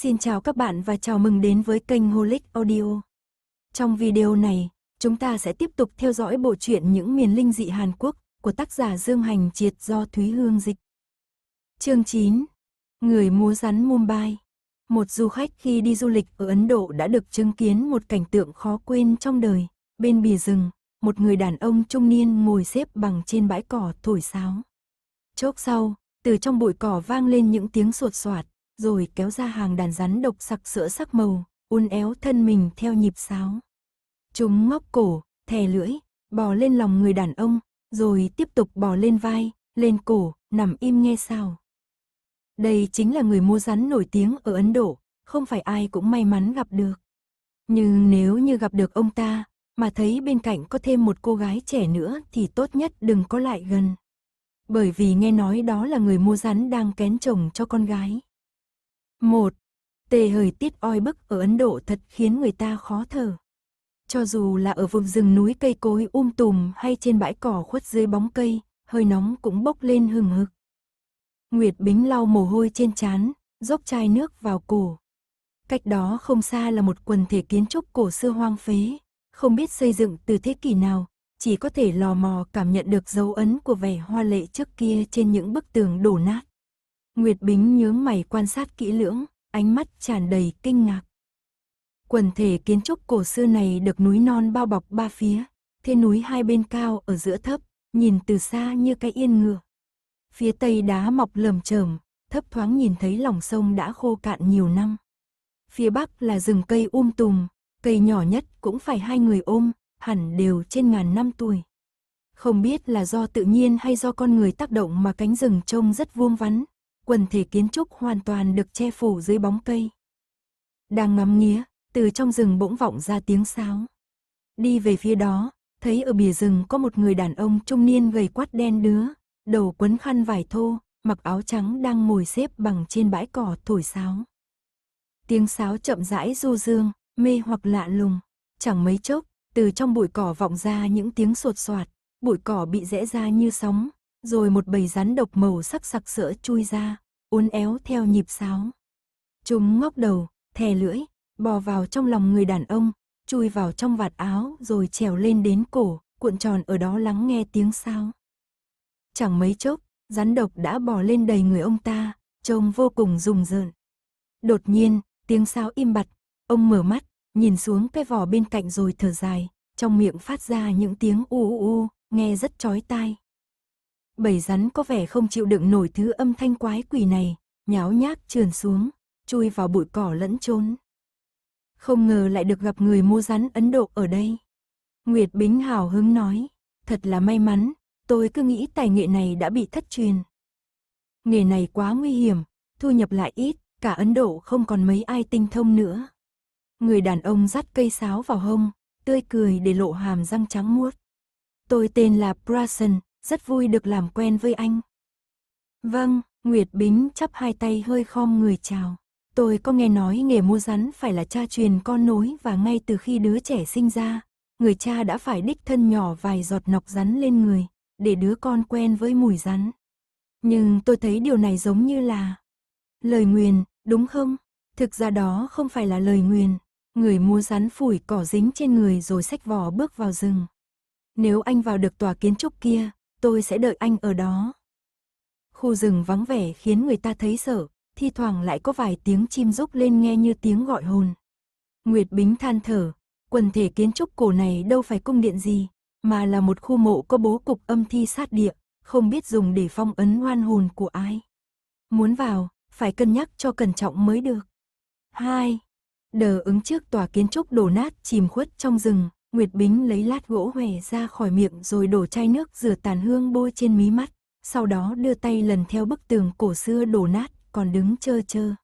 Xin chào các bạn và chào mừng đến với kênh Holic Audio. Trong video này, chúng ta sẽ tiếp tục theo dõi bộ truyện Những miền linh dị Hàn Quốc của tác giả Dương Hành Triệt do Thúy Hương dịch. Chương 9. Người múa rắn Mumbai. Một du khách khi đi du lịch ở Ấn Độ đã được chứng kiến một cảnh tượng khó quên trong đời. Bên bìa rừng, một người đàn ông trung niên ngồi xếp bằng trên bãi cỏ thổi sáo. Chốc sau, từ trong bụi cỏ vang lên những tiếng sột soạt, rồi kéo ra hàng đàn rắn độc sặc sữa sắc màu, uốn éo thân mình theo nhịp sáo. Chúng ngóc cổ, thè lưỡi, bò lên lòng người đàn ông, rồi tiếp tục bò lên vai, lên cổ, nằm im nghe sao. Đây chính là người mua rắn nổi tiếng ở Ấn Độ, không phải ai cũng may mắn gặp được. Nhưng nếu như gặp được ông ta, mà thấy bên cạnh có thêm một cô gái trẻ nữa thì tốt nhất đừng có lại gần. Bởi vì nghe nói đó là người mua rắn đang kén chồng cho con gái. 1. Tê hời tiết oi bức ở Ấn Độ thật khiến người ta khó thở. Cho dù là ở vùng rừng núi cây cối um tùm hay trên bãi cỏ khuất dưới bóng cây, hơi nóng cũng bốc lên hừng hực. Nguyệt Bính lau mồ hôi trên trán, dốc chai nước vào cổ. Cách đó không xa là một quần thể kiến trúc cổ xưa hoang phế, không biết xây dựng từ thế kỷ nào, chỉ có thể lò mò cảm nhận được dấu ấn của vẻ hoa lệ trước kia trên những bức tường đổ nát. Nguyệt Bính nhướng mày quan sát kỹ lưỡng, ánh mắt tràn đầy kinh ngạc. Quần thể kiến trúc cổ xưa này được núi non bao bọc ba phía, thế núi hai bên cao ở giữa thấp, nhìn từ xa như cái yên ngựa. Phía tây đá mọc lởm chởm, thấp thoáng nhìn thấy lòng sông đã khô cạn nhiều năm. Phía bắc là rừng cây um tùm, cây nhỏ nhất cũng phải hai người ôm, hẳn đều trên ngàn năm tuổi. Không biết là do tự nhiên hay do con người tác động mà cánh rừng trông rất vuông vắn, quần thể kiến trúc hoàn toàn được che phủ dưới bóng cây. Đang ngắm nghía, từ trong rừng bỗng vọng ra tiếng sáo. Đi về phía đó, thấy ở bìa rừng có một người đàn ông trung niên gầy quát đen đứa, đầu quấn khăn vải thô, mặc áo trắng đang ngồi xếp bằng trên bãi cỏ thổi sáo. Tiếng sáo chậm rãi du dương, mê hoặc lạ lùng, chẳng mấy chốc, từ trong bụi cỏ vọng ra những tiếng sột soạt, bụi cỏ bị rẽ ra như sóng, rồi một bầy rắn độc màu sắc sặc sỡ chui ra, uốn éo theo nhịp sáo. Chúng ngóc đầu, thè lưỡi, bò vào trong lòng người đàn ông, chui vào trong vạt áo rồi trèo lên đến cổ, cuộn tròn ở đó lắng nghe tiếng sáo. Chẳng mấy chốc, rắn độc đã bò lên đầy người ông ta, trông vô cùng rùng rợn. Đột nhiên, tiếng sáo im bặt, ông mở mắt, nhìn xuống cái vỏ bên cạnh rồi thở dài, trong miệng phát ra những tiếng u u, nghe rất chói tai bầy rắn có vẻ không chịu đựng nổi thứ âm thanh quái quỷ này, nháo nhác trườn xuống, chui vào bụi cỏ lẫn trốn. Không ngờ lại được gặp người mua rắn Ấn Độ ở đây. Nguyệt Bính hào hứng nói, thật là may mắn, tôi cứ nghĩ tài nghệ này đã bị thất truyền. Nghề này quá nguy hiểm, thu nhập lại ít, cả Ấn Độ không còn mấy ai tinh thông nữa. Người đàn ông dắt cây sáo vào hông, tươi cười để lộ hàm răng trắng muốt. Tôi tên là Prasen, rất vui được làm quen với anh. Vâng, Nguyệt Bính chắp hai tay hơi khom người chào. Tôi có nghe nói nghề mua rắn phải là cha truyền con nối và ngay từ khi đứa trẻ sinh ra, người cha đã phải đích thân nhỏ vài giọt nọc rắn lên người, để đứa con quen với mùi rắn. Nhưng tôi thấy điều này giống như là lời nguyền, đúng không? Thực ra đó không phải là lời nguyền. Người mua rắn phủi cỏ dính trên người rồi xách vò bước vào rừng. Nếu anh vào được tòa kiến trúc kia, tôi sẽ đợi anh ở đó. Khu rừng vắng vẻ khiến người ta thấy sợ, thi thoảng lại có vài tiếng chim rúc lên nghe như tiếng gọi hồn. Nguyệt Bính than thở, quần thể kiến trúc cổ này đâu phải cung điện gì, mà là một khu mộ có bố cục âm thi sát địa, không biết dùng để phong ấn hoan hồn của ai. Muốn vào, phải cân nhắc cho cẩn trọng mới được. 2. Đờ ứng trước tòa kiến trúc đổ nát chìm khuất trong rừng, Nguyệt Bính lấy lát gỗ hòe ra khỏi miệng rồi đổ chai nước rửa tàn hương bôi trên mí mắt, sau đó đưa tay lần theo bức tường cổ xưa đổ nát, còn đứng chơ chơ.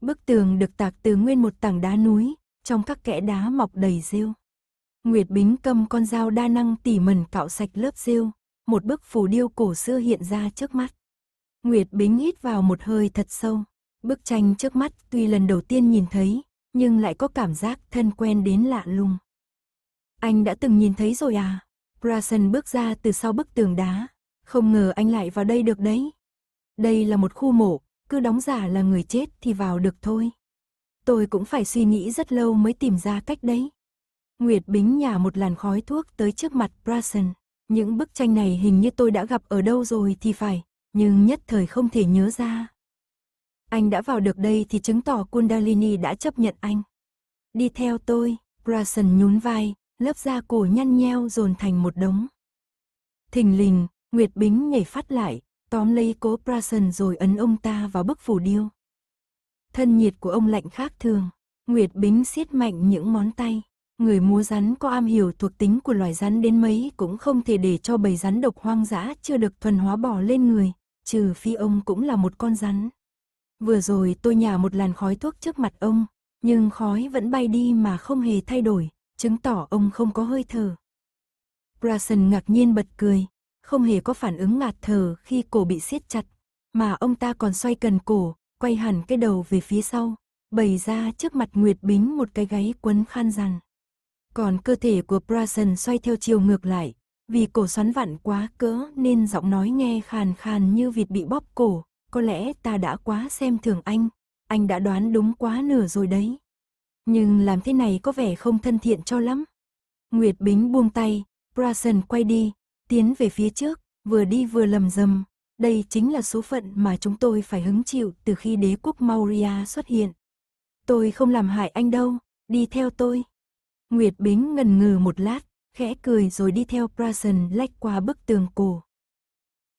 Bức tường được tạc từ nguyên một tảng đá núi, trong các kẽ đá mọc đầy rêu. Nguyệt Bính cầm con dao đa năng tỉ mẩn cạo sạch lớp rêu, một bức phù điêu cổ xưa hiện ra trước mắt. Nguyệt Bính hít vào một hơi thật sâu. Bức tranh trước mắt tuy lần đầu tiên nhìn thấy, nhưng lại có cảm giác thân quen đến lạ lùng. Anh đã từng nhìn thấy rồi à? Bryson bước ra từ sau bức tường đá. Không ngờ anh lại vào đây được đấy. Đây là một khu mộ, cứ đóng giả là người chết thì vào được thôi. Tôi cũng phải suy nghĩ rất lâu mới tìm ra cách đấy. Nguyệt Bính nhả một làn khói thuốc tới trước mặt Bryson. Những bức tranh này hình như tôi đã gặp ở đâu rồi thì phải, nhưng nhất thời không thể nhớ ra. Anh đã vào được đây thì chứng tỏ Kundalini đã chấp nhận anh. Đi theo tôi, Bryson nhún vai, lớp da cổ nhăn nheo dồn thành một đống. Thình lình, Nguyệt Bính nhảy phát lại, tóm lấy cố Prasen rồi ấn ông ta vào bức phủ điêu. Thân nhiệt của ông lạnh khác thường, Nguyệt Bính siết mạnh những món tay. Người múa rắn có am hiểu thuộc tính của loài rắn đến mấy cũng không thể để cho bầy rắn độc hoang dã chưa được thuần hóa bỏ lên người, trừ phi ông cũng là một con rắn. Vừa rồi tôi nhả một làn khói thuốc trước mặt ông, nhưng khói vẫn bay đi mà không hề thay đổi, chứng tỏ ông không có hơi thở. Bryson ngạc nhiên bật cười, không hề có phản ứng ngạt thở khi cổ bị siết chặt, mà ông ta còn xoay cần cổ, quay hẳn cái đầu về phía sau, bày ra trước mặt Nguyệt Bính một cái gáy quấn khăn rằn. Còn cơ thể của Bryson xoay theo chiều ngược lại, vì cổ xoắn vặn quá cỡ nên giọng nói nghe khàn khàn như vịt bị bóp cổ, có lẽ ta đã quá xem thường anh, anh đã đoán đúng quá nửa rồi đấy nhưng làm thế này có vẻ không thân thiện cho lắm. Nguyệt Bính buông tay, Brason quay đi, tiến về phía trước, vừa đi vừa lầm rầm. Đây chính là số phận mà chúng tôi phải hứng chịu từ khi đế quốc Maurya xuất hiện. Tôi không làm hại anh đâu, đi theo tôi. Nguyệt Bính ngần ngừ một lát, khẽ cười rồi đi theo Brason lách qua bức tường cổ.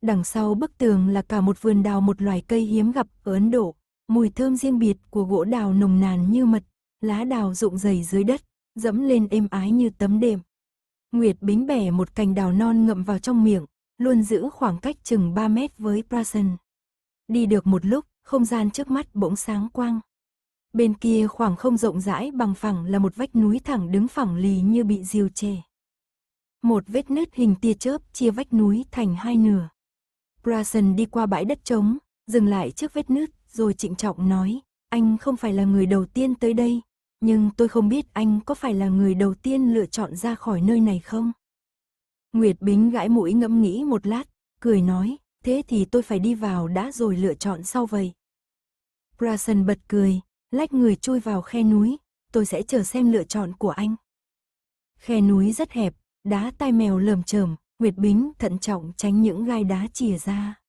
Đằng sau bức tường là cả một vườn đào một loài cây hiếm gặp ở Ấn Độ, mùi thơm riêng biệt của gỗ đào nồng nàn như mật lá đào rụng dày dưới đất, dẫm lên êm ái như tấm đệm. Nguyệt Bính bẻ một cành đào non ngậm vào trong miệng, luôn giữ khoảng cách chừng 3 mét với Prasen. Đi được một lúc, không gian trước mắt bỗng sáng quang. Bên kia khoảng không rộng rãi bằng phẳng là một vách núi thẳng đứng phẳng lì như bị diều chè. Một vết nứt hình tia chớp chia vách núi thành hai nửa. Brasen đi qua bãi đất trống, dừng lại trước vết nứt rồi trịnh trọng nói, anh không phải là người đầu tiên tới đây, nhưng tôi không biết anh có phải là người đầu tiên lựa chọn ra khỏi nơi này không? Nguyệt Bính gãi mũi ngẫm nghĩ một lát, cười nói, thế thì tôi phải đi vào đã rồi lựa chọn sau vậy. Brason bật cười, lách người chui vào khe núi, tôi sẽ chờ xem lựa chọn của anh. Khe núi rất hẹp, đá tai mèo lởm chởm, Nguyệt Bính thận trọng tránh những gai đá chìa ra.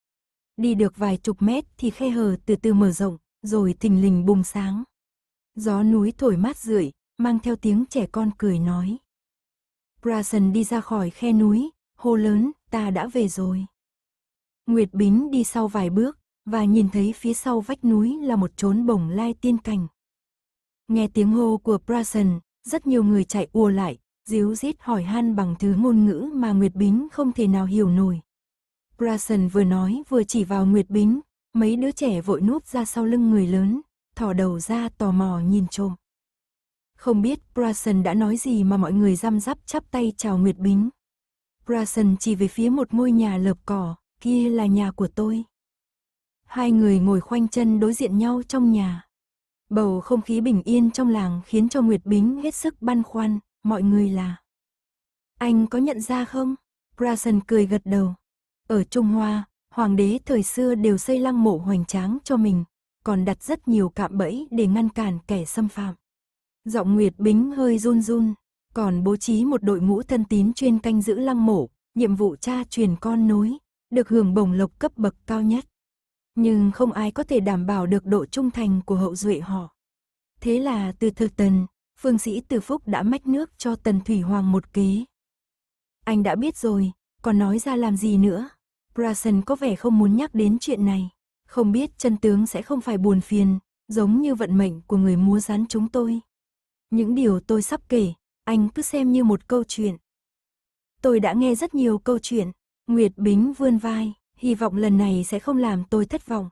Đi được vài chục mét thì khe hở từ từ mở rộng, rồi thình lình bùng sáng. Gió núi thổi mát rượi, mang theo tiếng trẻ con cười nói. Brason đi ra khỏi khe núi, hô lớn, ta đã về rồi. Nguyệt Bính đi sau vài bước, và nhìn thấy phía sau vách núi là một chốn bồng lai tiên cảnh. Nghe tiếng hô của Brason, rất nhiều người chạy ùa lại, díu dít hỏi han bằng thứ ngôn ngữ mà Nguyệt Bính không thể nào hiểu nổi. Brason vừa nói vừa chỉ vào Nguyệt Bính, mấy đứa trẻ vội núp ra sau lưng người lớn, thò đầu ra tò mò nhìn trộm. Không biết Bryson đã nói gì mà mọi người răm rắp chắp tay chào Nguyệt Bính. Bryson chỉ về phía một ngôi nhà lợp cỏ, kia là nhà của tôi. Hai người ngồi khoanh chân đối diện nhau trong nhà. Bầu không khí bình yên trong làng khiến cho Nguyệt Bính hết sức băn khoăn, mọi người là. Anh có nhận ra không? Bryson cười gật đầu. Ở Trung Hoa, hoàng đế thời xưa đều xây lăng mộ hoành tráng cho mình, còn đặt rất nhiều cạm bẫy để ngăn cản kẻ xâm phạm. Giọng Nguyệt Bính hơi run run, còn bố trí một đội ngũ thân tín chuyên canh giữ lăng mộ, nhiệm vụ cha truyền con nối, được hưởng bổng lộc cấp bậc cao nhất. Nhưng không ai có thể đảm bảo được độ trung thành của hậu duệ họ. Thế là từ thực tần, phương sĩ Từ Phúc đã mách nước cho Tần Thủy Hoàng một kế. Anh đã biết rồi, còn nói ra làm gì nữa. Brassen có vẻ không muốn nhắc đến chuyện này. Không biết chân tướng sẽ không phải buồn phiền, giống như vận mệnh của người múa rắn chúng tôi. Những điều tôi sắp kể, anh cứ xem như một câu chuyện. Tôi đã nghe rất nhiều câu chuyện, Nguyệt Bính vươn vai, hy vọng lần này sẽ không làm tôi thất vọng.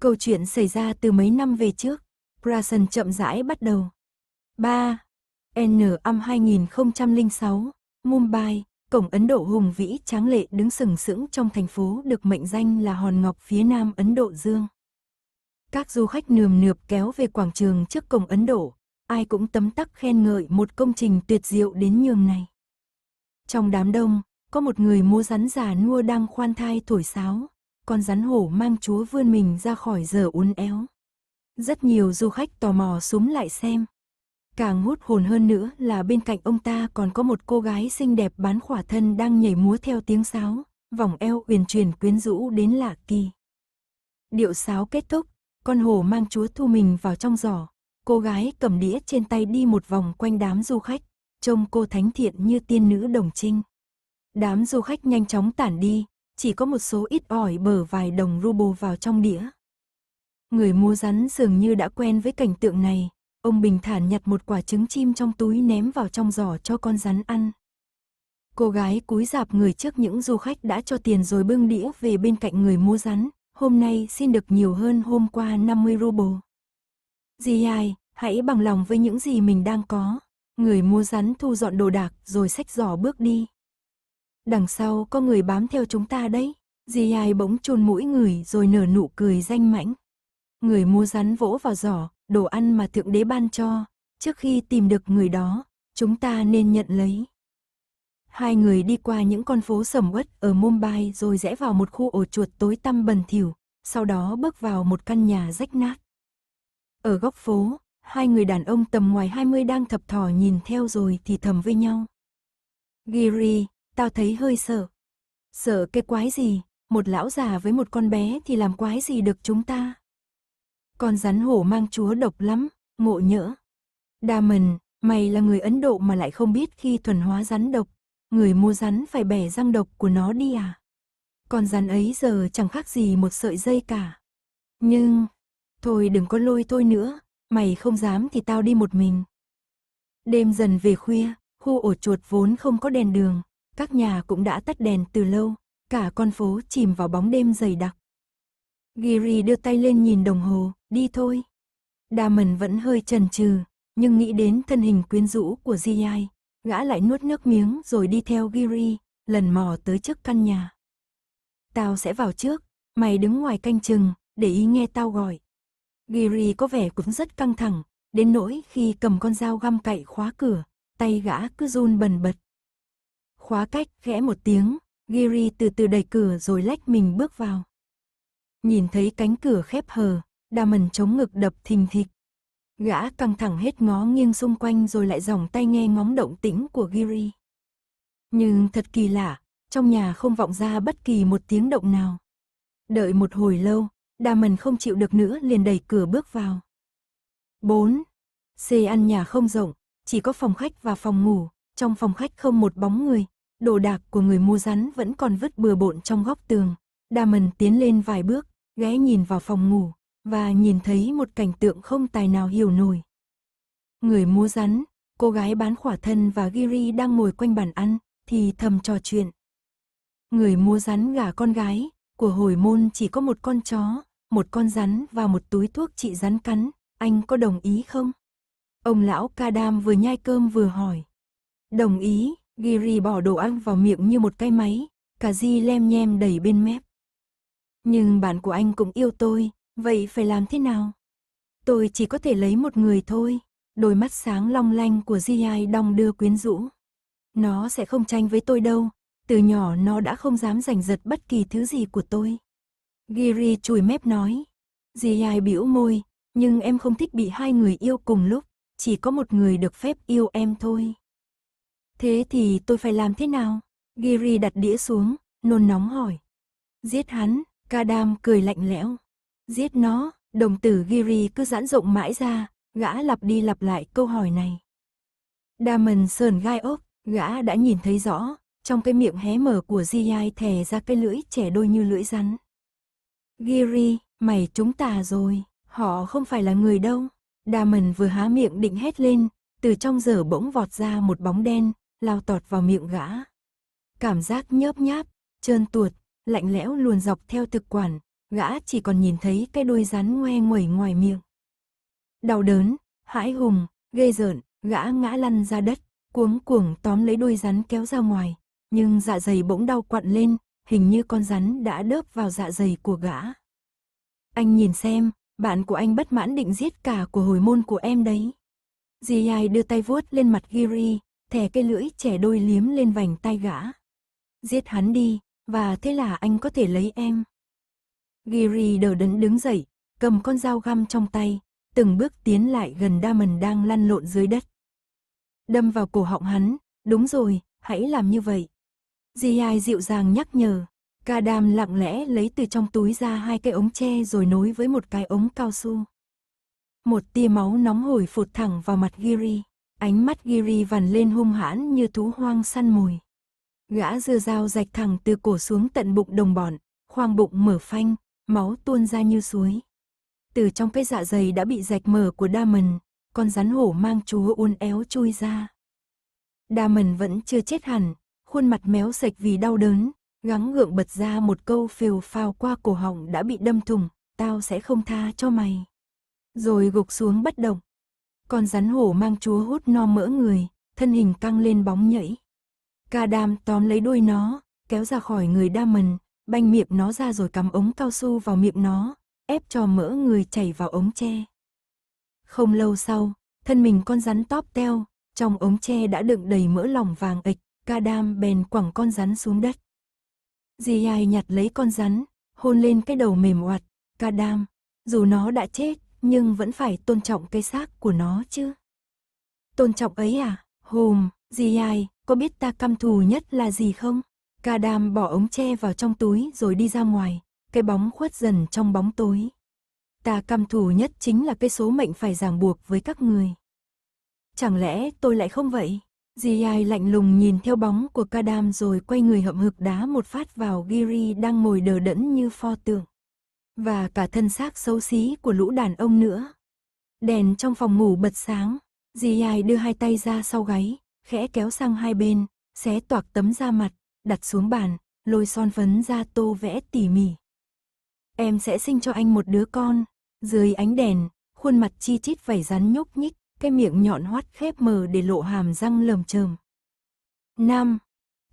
Câu chuyện xảy ra từ mấy năm về trước, Bryson chậm rãi bắt đầu. 3. N âm 2006, Mumbai, Cổng Ấn Độ hùng vĩ tráng lệ đứng sừng sững trong thành phố được mệnh danh là hòn ngọc phía nam Ấn Độ Dương. Các du khách nườm nượp kéo về quảng trường trước cổng Ấn Độ, ai cũng tấm tắc khen ngợi một công trình tuyệt diệu đến nhường này. Trong đám đông, có một người mua rắn già nua đang khoan thai thổi sáo, con rắn hổ mang chúa vươn mình ra khỏi giờ uốn éo. Rất nhiều du khách tò mò súng lại xem. Càng hút hồn hơn nữa là bên cạnh ông ta còn có một cô gái xinh đẹp bán khỏa thân đang nhảy múa theo tiếng sáo, vòng eo uyển chuyển quyến rũ đến lạ kỳ. Điệu sáo kết thúc, con hồ mang chúa thu mình vào trong giỏ, cô gái cầm đĩa trên tay đi một vòng quanh đám du khách, trông cô thánh thiện như tiên nữ đồng trinh. Đám du khách nhanh chóng tản đi, chỉ có một số ít ỏi bở vài đồng ruble vào trong đĩa. Người mua rắn dường như đã quen với cảnh tượng này, Ông bình thản nhặt một quả trứng chim trong túi ném vào trong giỏ cho con rắn ăn. Cô gái cúi dạp người trước những du khách đã cho tiền rồi bưng đĩa về bên cạnh người mua rắn. Hôm nay xin được nhiều hơn hôm qua 50 ruble. Dì ai, hãy bằng lòng với những gì mình đang có. Người mua rắn thu dọn đồ đạc rồi xách giỏ bước đi. Đằng sau có người bám theo chúng ta đấy. Dì ai bỗng chôn mũi người rồi nở nụ cười danh mãnh. Người mua rắn vỗ vào giỏ, đồ ăn mà Thượng Đế ban cho, trước khi tìm được người đó, chúng ta nên nhận lấy. Hai người đi qua những con phố sầm uất ở Mumbai rồi rẽ vào một khu ổ chuột tối tăm bần thỉu, sau đó bước vào một căn nhà rách nát. Ở góc phố, hai người đàn ông tầm ngoài 20 đang thập thò nhìn theo rồi thì thầm với nhau. Giri, tao thấy hơi sợ. Sợ cái quái gì, một lão già với một con bé thì làm quái gì được chúng ta? Con rắn hổ mang chúa độc lắm, ngộ nhỡ. Damon, mày là người Ấn Độ mà lại không biết khi thuần hóa rắn độc. Người mua rắn phải bẻ răng độc của nó đi à? Con rắn ấy giờ chẳng khác gì một sợi dây cả. Nhưng, thôi đừng có lôi tôi nữa, mày không dám thì tao đi một mình. Đêm dần về khuya, khu ổ chuột vốn không có đèn đường, các nhà cũng đã tắt đèn từ lâu, cả con phố chìm vào bóng đêm dày đặc. Giri đưa tay lên nhìn đồng hồ, Đi thôi. Diamond vẫn hơi chần chừ, nhưng nghĩ đến thân hình quyến rũ của G.I., gã lại nuốt nước miếng rồi đi theo Giri, lần mò tới trước căn nhà. Tao sẽ vào trước, mày đứng ngoài canh chừng, để ý nghe tao gọi. Giri có vẻ cũng rất căng thẳng, đến nỗi khi cầm con dao găm cậy khóa cửa, tay gã cứ run bần bật. Khóa cách khẽ một tiếng, Giri từ từ đẩy cửa rồi lách mình bước vào. Nhìn thấy cánh cửa khép hờ, đa chống ngực đập thình thịch. Gã căng thẳng hết ngó nghiêng xung quanh rồi lại dòng tay nghe ngóng động tĩnh của Giri. Nhưng thật kỳ lạ, trong nhà không vọng ra bất kỳ một tiếng động nào. Đợi một hồi lâu, đa không chịu được nữa liền đẩy cửa bước vào. 4. Xê ăn nhà không rộng, chỉ có phòng khách và phòng ngủ, trong phòng khách không một bóng người, đồ đạc của người mua rắn vẫn còn vứt bừa bộn trong góc tường. Diamond tiến lên vài bước, ghé nhìn vào phòng ngủ, và nhìn thấy một cảnh tượng không tài nào hiểu nổi. Người mua rắn, cô gái bán khỏa thân và Giri đang ngồi quanh bàn ăn, thì thầm trò chuyện. Người mua rắn gả con gái, của hồi môn chỉ có một con chó, một con rắn và một túi thuốc trị rắn cắn, anh có đồng ý không? Ông lão Kadam vừa nhai cơm vừa hỏi. Đồng ý, Giri bỏ đồ ăn vào miệng như một cái máy, cả di lem nhem đầy bên mép. Nhưng bạn của anh cũng yêu tôi, Vậy phải làm thế nào? Tôi chỉ có thể lấy một người thôi. Đôi mắt sáng long lanh của G.I. đong đưa quyến rũ. Nó sẽ không tranh với tôi đâu. Từ nhỏ nó đã không dám giành giật bất kỳ thứ gì của tôi. Giri chùi mép nói. G.I. biểu môi. Nhưng em không thích bị hai người yêu cùng lúc. Chỉ có một người được phép yêu em thôi. Thế thì tôi phải làm thế nào? Giri đặt đĩa xuống, nôn nóng hỏi. Giết hắn, Kadam cười lạnh lẽo. Giết nó, đồng tử Giri cứ giãn rộng mãi ra, gã lặp đi lặp lại câu hỏi này. damon sờn gai ốc, gã đã nhìn thấy rõ, trong cái miệng hé mở của g thè ra cái lưỡi trẻ đôi như lưỡi rắn. Giri, mày chúng ta rồi, họ không phải là người đâu. damon vừa há miệng định hét lên, từ trong giờ bỗng vọt ra một bóng đen, lao tọt vào miệng gã. Cảm giác nhớp nháp, trơn tuột, lạnh lẽo luồn dọc theo thực quản, gã chỉ còn nhìn thấy cái đuôi rắn ngoe nguẩy ngoài miệng. Đau đớn, hãi hùng, ghê rợn, gã ngã lăn ra đất, cuống cuồng tóm lấy đuôi rắn kéo ra ngoài, nhưng dạ dày bỗng đau quặn lên, hình như con rắn đã đớp vào dạ dày của gã. Anh nhìn xem, bạn của anh bất mãn định giết cả của hồi môn của em đấy. Dì ai đưa tay vuốt lên mặt Giri, thẻ cây lưỡi trẻ đôi liếm lên vành tay gã. Giết hắn đi, và thế là anh có thể lấy em. Giri đờ đẫn đứng dậy, cầm con dao găm trong tay, từng bước tiến lại gần Damon đang lăn lộn dưới đất. Đâm vào cổ họng hắn, đúng rồi, hãy làm như vậy. G.I. dịu dàng nhắc nhở, Ca đam lặng lẽ lấy từ trong túi ra hai cái ống tre rồi nối với một cái ống cao su. Một tia máu nóng hổi phụt thẳng vào mặt Giri, ánh mắt Giri vằn lên hung hãn như thú hoang săn mồi. Gã dưa dao rạch thẳng từ cổ xuống tận bụng đồng bọn, khoang bụng mở phanh, máu tuôn ra như suối. Từ trong cái dạ dày đã bị rạch mở của Damon. con rắn hổ mang chúa uốn éo chui ra. Damon vẫn chưa chết hẳn, khuôn mặt méo sạch vì đau đớn, gắng gượng bật ra một câu phều phào qua cổ họng đã bị đâm thủng, tao sẽ không tha cho mày. Rồi gục xuống bất động. Con rắn hổ mang chúa hút no mỡ người, thân hình căng lên bóng nhảy. Ca đam tóm lấy đuôi nó, kéo ra khỏi người Damon banh miệng nó ra rồi cắm ống cao su vào miệng nó, ép cho mỡ người chảy vào ống tre. Không lâu sau, thân mình con rắn tóp teo, trong ống tre đã đựng đầy mỡ lòng vàng ịch, ca đam bèn quẳng con rắn xuống đất. Di ai nhặt lấy con rắn, hôn lên cái đầu mềm oặt, ca đam, dù nó đã chết, nhưng vẫn phải tôn trọng cái xác của nó chứ. Tôn trọng ấy à, hùm di ai, có biết ta căm thù nhất là gì không? Ca đam bỏ ống tre vào trong túi rồi đi ra ngoài, cái bóng khuất dần trong bóng tối. Ta căm thù nhất chính là cái số mệnh phải ràng buộc với các người. Chẳng lẽ tôi lại không vậy? Di ai lạnh lùng nhìn theo bóng của ca đam rồi quay người hậm hực đá một phát vào Giri đang ngồi đờ đẫn như pho tượng. Và cả thân xác xấu xí của lũ đàn ông nữa. Đèn trong phòng ngủ bật sáng, Di ai đưa hai tay ra sau gáy, khẽ kéo sang hai bên, xé toạc tấm da mặt, đặt xuống bàn, lôi son phấn ra tô vẽ tỉ mỉ. Em sẽ sinh cho anh một đứa con, dưới ánh đèn, khuôn mặt chi chít vảy rắn nhúc nhích, cái miệng nhọn hoắt khép mờ để lộ hàm răng lởm chởm. Năm,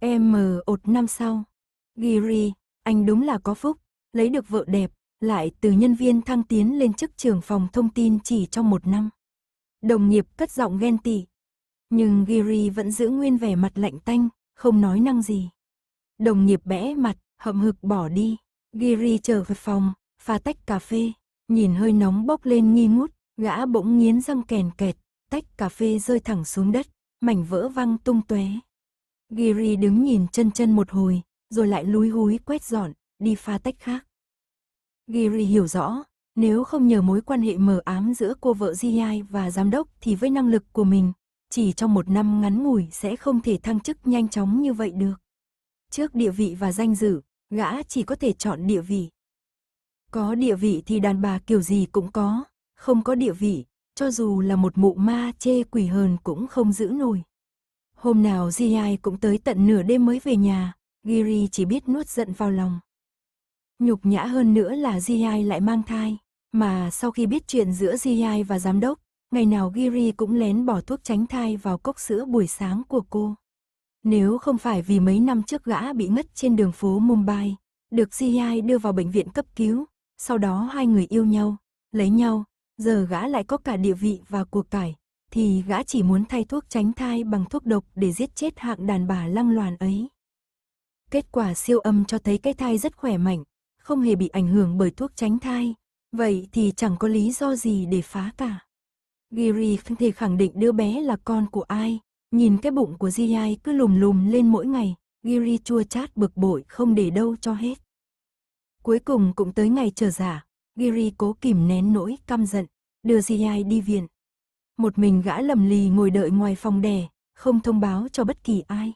em mờ ột năm sau. Giri, anh đúng là có phúc, lấy được vợ đẹp, lại từ nhân viên thăng tiến lên chức trưởng phòng thông tin chỉ trong một năm. Đồng nghiệp cất giọng ghen tị. Nhưng Giri vẫn giữ nguyên vẻ mặt lạnh tanh, không nói năng gì. Đồng nghiệp bẽ mặt, hậm hực bỏ đi. Giri trở về phòng, pha tách cà phê, nhìn hơi nóng bốc lên nghi ngút, gã bỗng nghiến răng kèn kẹt, tách cà phê rơi thẳng xuống đất, mảnh vỡ văng tung tóe. Giri đứng nhìn chân chân một hồi, rồi lại lúi húi quét dọn, đi pha tách khác. Giri hiểu rõ, nếu không nhờ mối quan hệ mờ ám giữa cô vợ g và giám đốc thì với năng lực của mình, chỉ trong một năm ngắn ngủi sẽ không thể thăng chức nhanh chóng như vậy được. Trước địa vị và danh dự, gã chỉ có thể chọn địa vị. Có địa vị thì đàn bà kiểu gì cũng có, không có địa vị, cho dù là một mụ ma chê quỷ hờn cũng không giữ nổi. Hôm nào G.I. cũng tới tận nửa đêm mới về nhà, Giri chỉ biết nuốt giận vào lòng. Nhục nhã hơn nữa là G.I. lại mang thai, mà sau khi biết chuyện giữa G.I. và giám đốc, ngày nào Giri cũng lén bỏ thuốc tránh thai vào cốc sữa buổi sáng của cô. Nếu không phải vì mấy năm trước gã bị ngất trên đường phố Mumbai, được CI đưa vào bệnh viện cấp cứu, sau đó hai người yêu nhau, lấy nhau, giờ gã lại có cả địa vị và cuộc cải, thì gã chỉ muốn thay thuốc tránh thai bằng thuốc độc để giết chết hạng đàn bà lăng loàn ấy. Kết quả siêu âm cho thấy cái thai rất khỏe mạnh, không hề bị ảnh hưởng bởi thuốc tránh thai, vậy thì chẳng có lý do gì để phá cả. Giri không thể khẳng định đứa bé là con của ai, Nhìn cái bụng của Giai cứ lùm lùm lên mỗi ngày, Giri chua chát bực bội không để đâu cho hết. Cuối cùng cũng tới ngày trở giả, Giri cố kìm nén nỗi căm giận, đưa Giai đi viện. Một mình gã lầm lì ngồi đợi ngoài phòng đẻ, không thông báo cho bất kỳ ai.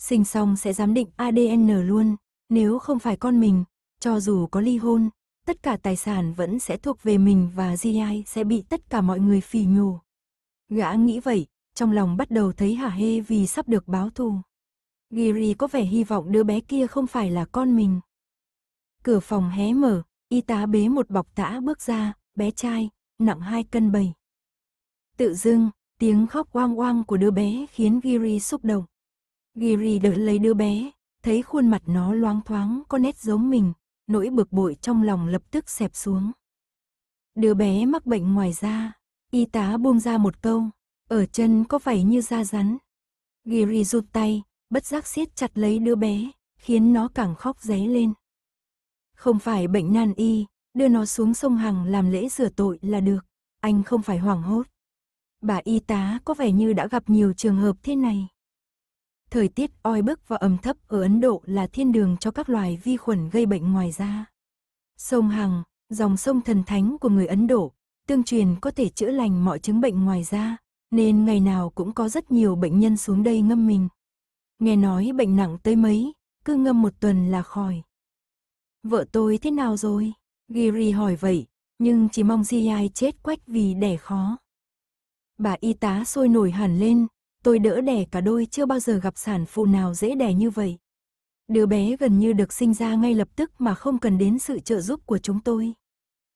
Sinh xong sẽ giám định ADN luôn, nếu không phải con mình, cho dù có ly hôn, tất cả tài sản vẫn sẽ thuộc về mình và Giai sẽ bị tất cả mọi người phì nhổ. Gã nghĩ vậy, trong lòng bắt đầu thấy hả hê vì sắp được báo thù. Giri có vẻ hy vọng đứa bé kia không phải là con mình. Cửa phòng hé mở, y tá bế một bọc tã bước ra, bé trai, nặng 2 cân 7. Tự dưng, tiếng khóc oang oang của đứa bé khiến Giri xúc động. Giri đỡ lấy đứa bé, thấy khuôn mặt nó loáng thoáng có nét giống mình, nỗi bực bội trong lòng lập tức xẹp xuống. Đứa bé mắc bệnh ngoài da, y tá buông ra một câu, ở chân có vảy như da rắn. Giri rụt tay, bất giác siết chặt lấy đứa bé, khiến nó càng khóc ré lên. Không phải bệnh nan y, đưa nó xuống sông Hằng làm lễ rửa tội là được, anh không phải hoảng hốt. Bà y tá có vẻ như đã gặp nhiều trường hợp thế này. Thời tiết oi bức và ẩm thấp ở Ấn Độ là thiên đường cho các loài vi khuẩn gây bệnh ngoài da. Sông Hằng, dòng sông thần thánh của người Ấn Độ, tương truyền có thể chữa lành mọi chứng bệnh ngoài da, nên ngày nào cũng có rất nhiều bệnh nhân xuống đây ngâm mình. Nghe nói bệnh nặng tới mấy, cứ ngâm một tuần là khỏi. Vợ tôi thế nào rồi? Giri hỏi vậy, nhưng chỉ mong g ai chết quách vì đẻ khó. Bà y tá sôi nổi hẳn lên, tôi đỡ đẻ cả đôi chưa bao giờ gặp sản phụ nào dễ đẻ như vậy. Đứa bé gần như được sinh ra ngay lập tức mà không cần đến sự trợ giúp của chúng tôi.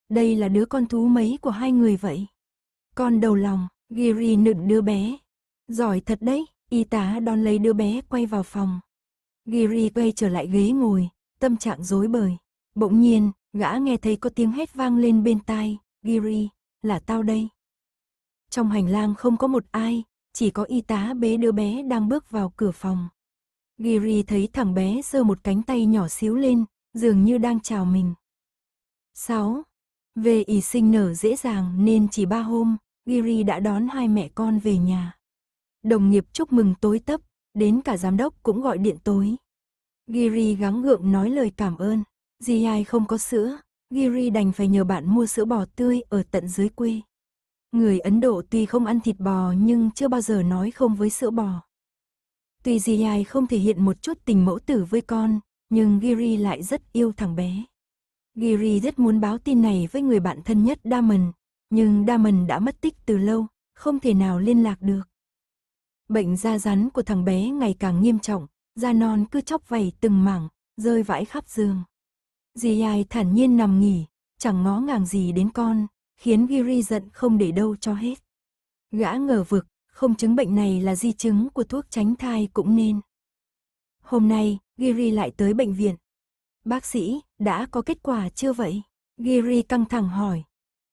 Đây là đứa con thú mấy của hai người vậy? Con đầu lòng, Giri nựng đứa bé. Giỏi thật đấy, y tá đón lấy đứa bé quay vào phòng. Giri quay trở lại ghế ngồi, tâm trạng rối bời. Bỗng nhiên, gã nghe thấy có tiếng hét vang lên bên tai, Giri, là tao đây. Trong hành lang không có một ai, chỉ có y tá bế đứa bé đang bước vào cửa phòng. Giri thấy thằng bé giơ một cánh tay nhỏ xíu lên, dường như đang chào mình. 6. Về ỉ sinh nở dễ dàng nên chỉ ba hôm, Giri đã đón hai mẹ con về nhà. Đồng nghiệp chúc mừng tối tấp, đến cả giám đốc cũng gọi điện tối. Giri gắng gượng nói lời cảm ơn, gì ai không có sữa, Giri đành phải nhờ bạn mua sữa bò tươi ở tận dưới quê. Người Ấn Độ tuy không ăn thịt bò nhưng chưa bao giờ nói không với sữa bò. Tuy Gigi không thể hiện một chút tình mẫu tử với con, nhưng Giri lại rất yêu thằng bé. Giri rất muốn báo tin này với người bạn thân nhất Damon, nhưng Damon đã mất tích từ lâu, không thể nào liên lạc được. Bệnh da rắn của thằng bé ngày càng nghiêm trọng, da non cứ chóc vầy từng mảng, rơi vãi khắp giường. Dì ai thản nhiên nằm nghỉ, chẳng ngó ngàng gì đến con, khiến Giri giận không để đâu cho hết. Gã ngờ vực, không chứng bệnh này là di chứng của thuốc tránh thai cũng nên. Hôm nay, Giri lại tới bệnh viện. Bác sĩ, đã có kết quả chưa vậy? Giri căng thẳng hỏi.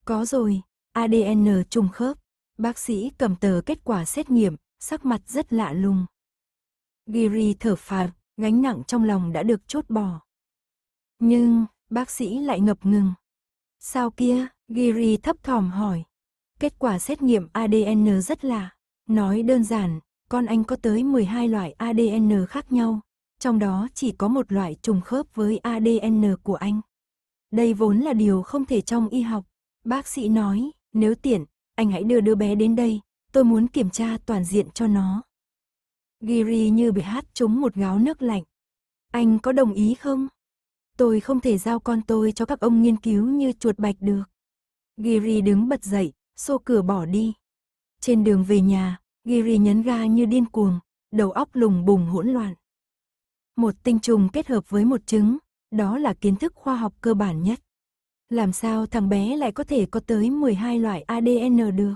Có rồi, ADN trùng khớp. Bác sĩ cầm tờ kết quả xét nghiệm, sắc mặt rất lạ lùng. Giri thở phào, gánh nặng trong lòng đã được chốt bỏ. Nhưng, bác sĩ lại ngập ngừng. Sao kia, Giri thấp thỏm hỏi. Kết quả xét nghiệm ADN rất lạ. Nói đơn giản, con anh có tới 12 loại ADN khác nhau, trong đó chỉ có một loại trùng khớp với ADN của anh. Đây vốn là điều không thể trong y học, bác sĩ nói, nếu tiện, anh hãy đưa đứa bé đến đây, tôi muốn kiểm tra toàn diện cho nó. Giri như bị hát trúng một gáo nước lạnh. Anh có đồng ý không? Tôi không thể giao con tôi cho các ông nghiên cứu như chuột bạch được. Giri đứng bật dậy, xô cửa bỏ đi. Trên đường về nhà, Giri nhấn ga như điên cuồng, đầu óc lùng bùng hỗn loạn. Một tinh trùng kết hợp với một trứng, đó là kiến thức khoa học cơ bản nhất làm sao thằng bé lại có thể có tới 12 loại ADN được.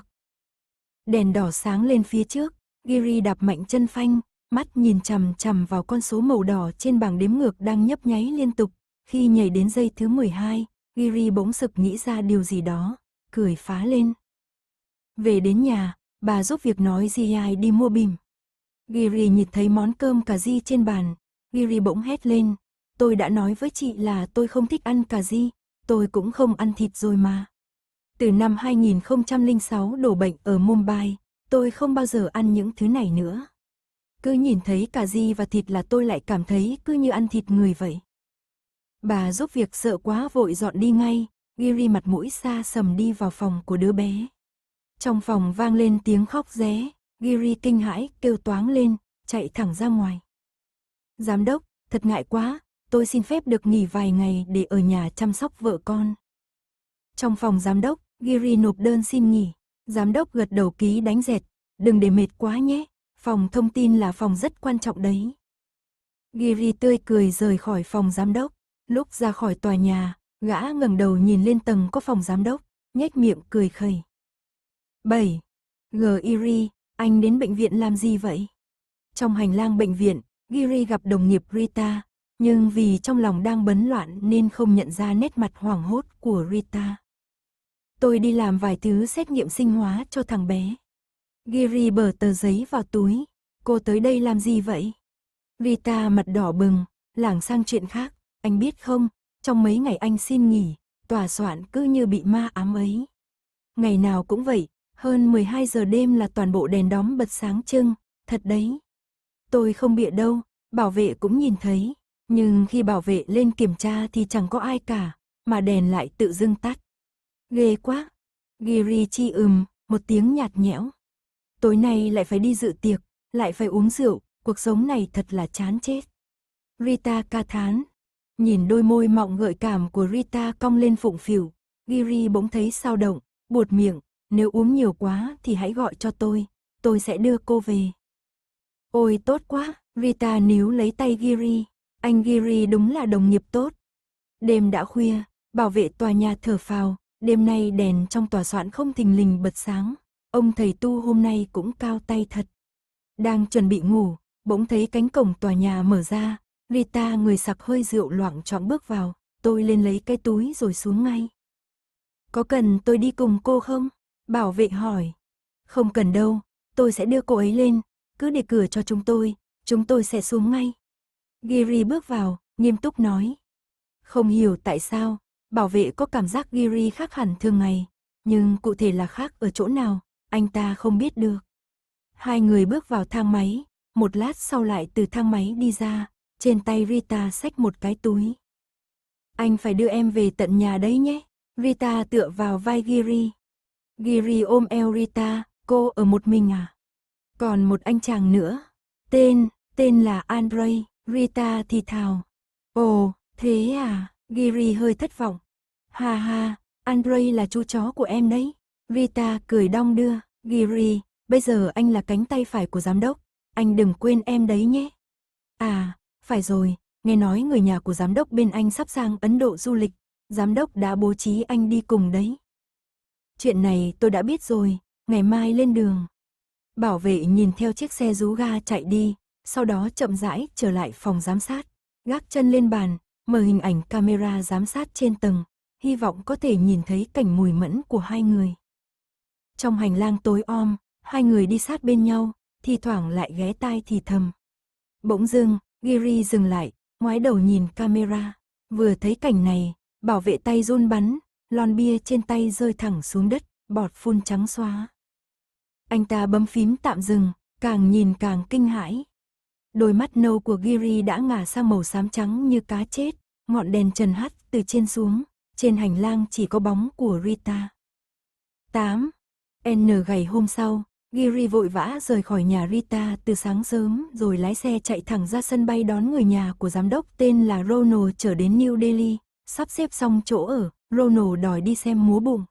Đèn đỏ sáng lên phía trước, Giri đạp mạnh chân phanh, mắt nhìn chằm chằm vào con số màu đỏ trên bảng đếm ngược đang nhấp nháy liên tục. Khi nhảy đến giây thứ 12, Giri bỗng sực nghĩ ra điều gì đó, cười phá lên. Về đến nhà, bà giúp việc nói G.I. đi mua bìm. Giri nhìn thấy món cơm cà ri trên bàn. Giri bỗng hét lên. Tôi đã nói với chị là tôi không thích ăn cà ri, tôi cũng không ăn thịt rồi mà. Từ năm 2006 đổ bệnh ở Mumbai, tôi không bao giờ ăn những thứ này nữa. Cứ nhìn thấy cà ri và thịt là tôi lại cảm thấy cứ như ăn thịt người vậy. Bà giúp việc sợ quá vội dọn đi ngay, Giri mặt mũi xa sầm đi vào phòng của đứa bé. Trong phòng vang lên tiếng khóc ré, Giri kinh hãi kêu toáng lên, chạy thẳng ra ngoài. Giám đốc, thật ngại quá, tôi xin phép được nghỉ vài ngày để ở nhà chăm sóc vợ con. Trong phòng giám đốc, Giri nộp đơn xin nghỉ. Giám đốc gật đầu ký đánh dẹt, đừng để mệt quá nhé, phòng thông tin là phòng rất quan trọng đấy. Giri tươi cười rời khỏi phòng giám đốc, lúc ra khỏi tòa nhà, gã ngẩng đầu nhìn lên tầng có phòng giám đốc, nhếch miệng cười khẩy. 7. Giri, anh đến bệnh viện làm gì vậy? Trong hành lang bệnh viện, Giri gặp đồng nghiệp Rita, nhưng vì trong lòng đang bấn loạn nên không nhận ra nét mặt hoảng hốt của Rita. Tôi đi làm vài thứ xét nghiệm sinh hóa cho thằng bé. Giri bờ tờ giấy vào túi. Cô tới đây làm gì vậy? Rita mặt đỏ bừng, lảng sang chuyện khác. Anh biết không, trong mấy ngày anh xin nghỉ, tòa soạn cứ như bị ma ám ấy. Ngày nào cũng vậy, hơn 12 giờ đêm là toàn bộ đèn đóm bật sáng trưng, thật đấy. Tôi không bịa đâu, bảo vệ cũng nhìn thấy. Nhưng khi bảo vệ lên kiểm tra thì chẳng có ai cả, mà đèn lại tự dưng tắt. Ghê quá! Giri chi ừm, một tiếng nhạt nhẽo. Tối nay lại phải đi dự tiệc, lại phải uống rượu, cuộc sống này thật là chán chết. Rita ca thán. Nhìn đôi môi mọng gợi cảm của Rita cong lên phụng phỉu, Giri bỗng thấy sao động, buột miệng, nếu uống nhiều quá thì hãy gọi cho tôi, tôi sẽ đưa cô về. Ôi tốt quá, Rita níu lấy tay Giri. Anh Giri đúng là đồng nghiệp tốt. Đêm đã khuya, bảo vệ tòa nhà thở phào, đêm nay đèn trong tòa soạn không thình lình bật sáng. Ông thầy tu hôm nay cũng cao tay thật. Đang chuẩn bị ngủ, bỗng thấy cánh cổng tòa nhà mở ra, Rita người sặc hơi rượu loạn choạng bước vào, tôi lên lấy cái túi rồi xuống ngay. Có cần tôi đi cùng cô không? Bảo vệ hỏi. Không cần đâu, tôi sẽ đưa cô ấy lên, cứ để cửa cho chúng tôi, chúng tôi sẽ xuống ngay. Giri bước vào, nghiêm túc nói. Không hiểu tại sao, bảo vệ có cảm giác Giri khác hẳn thường ngày, nhưng cụ thể là khác ở chỗ nào, anh ta không biết được. Hai người bước vào thang máy, một lát sau lại từ thang máy đi ra, trên tay Rita xách một cái túi. Anh phải đưa em về tận nhà đấy nhé, Rita tựa vào vai Giri. Giri ôm eo Rita, cô ở một mình à? Còn một anh chàng nữa, tên, tên là Andre. Rita thì thào. Ồ, thế à, Giri hơi thất vọng. Ha ha, Andre là chú chó của em đấy. Rita cười đong đưa, Giri, bây giờ anh là cánh tay phải của giám đốc, anh đừng quên em đấy nhé. À, phải rồi, nghe nói người nhà của giám đốc bên anh sắp sang Ấn Độ du lịch, giám đốc đã bố trí anh đi cùng đấy. Chuyện này tôi đã biết rồi, ngày mai lên đường. Bảo vệ nhìn theo chiếc xe rú ga chạy đi, sau đó chậm rãi trở lại phòng giám sát, gác chân lên bàn, mở hình ảnh camera giám sát trên tầng, hy vọng có thể nhìn thấy cảnh mùi mẫn của hai người. Trong hành lang tối om, hai người đi sát bên nhau, thi thoảng lại ghé tai thì thầm. Bỗng dưng, Giri dừng lại, ngoái đầu nhìn camera, vừa thấy cảnh này, bảo vệ tay run bắn, lon bia trên tay rơi thẳng xuống đất, bọt phun trắng xóa. Anh ta bấm phím tạm dừng, càng nhìn càng kinh hãi, Đôi mắt nâu của Giri đã ngả sang màu xám trắng như cá chết, ngọn đèn trần hắt từ trên xuống, trên hành lang chỉ có bóng của Rita. 8. N ngày hôm sau, Giri vội vã rời khỏi nhà Rita từ sáng sớm rồi lái xe chạy thẳng ra sân bay đón người nhà của giám đốc tên là Ronald trở đến New Delhi. Sắp xếp xong chỗ ở, Ronald đòi đi xem múa bụng.